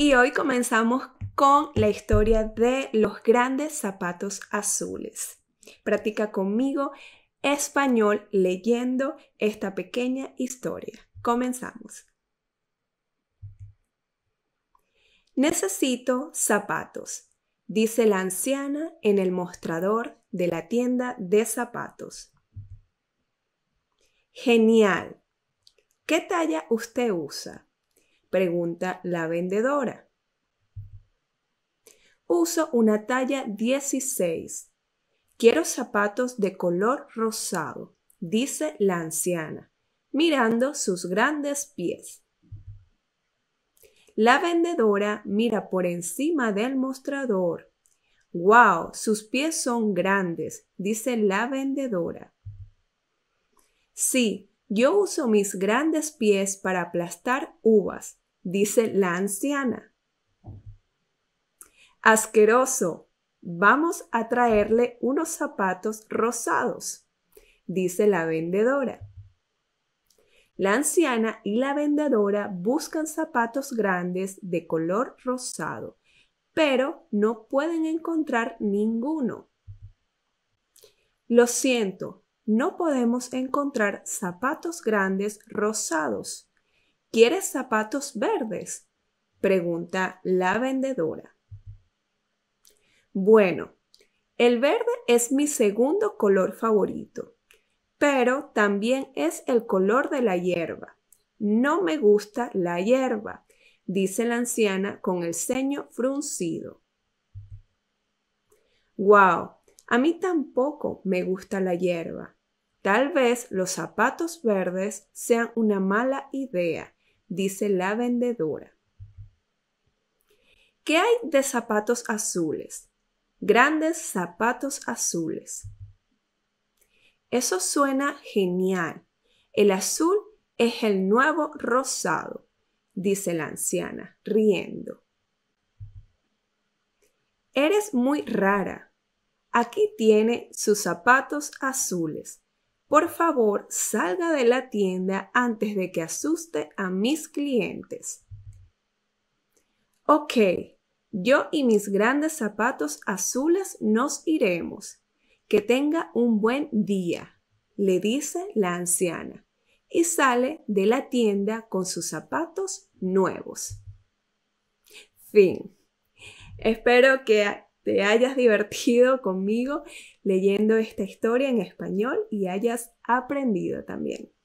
Y hoy comenzamos con la historia de los grandes zapatos azules. Practica conmigo español leyendo esta pequeña historia. Comenzamos. Necesito zapatos, dice la anciana en el mostrador de la tienda de zapatos. Genial. ¿Qué talla usted usa? Pregunta la vendedora. Uso una talla 16. Quiero zapatos de color rosado, dice la anciana, mirando sus grandes pies. La vendedora mira por encima del mostrador. ¡Wow! Sus pies son grandes, dice la vendedora. Sí, yo uso mis grandes pies para aplastar uvas, dice la anciana. Asqueroso, vamos a traerle unos zapatos rosados, dice la vendedora. La anciana y la vendedora buscan zapatos grandes de color rosado, pero no pueden encontrar ninguno. Lo siento, no podemos encontrar zapatos grandes rosados, ¿Quieres zapatos verdes? Pregunta la vendedora. Bueno, el verde es mi segundo color favorito, pero también es el color de la hierba. No me gusta la hierba, dice la anciana con el ceño fruncido. ¡Guau! A mí tampoco me gusta la hierba. Tal vez los zapatos verdes sean una mala idea, dice la vendedora. ¿Qué hay de zapatos azules? Grandes zapatos azules. Eso suena genial. El azul es el nuevo rosado, dice la anciana, riendo. Eres muy rara. Aquí tiene sus zapatos azules, por favor, salga de la tienda antes de que asuste a mis clientes. Ok, yo y mis grandes zapatos azules nos iremos. Que tenga un buen día, le dice la anciana, y sale de la tienda con sus zapatos nuevos. Fin. Espero que te hayas divertido conmigo leyendo esta historia en español y hayas aprendido también.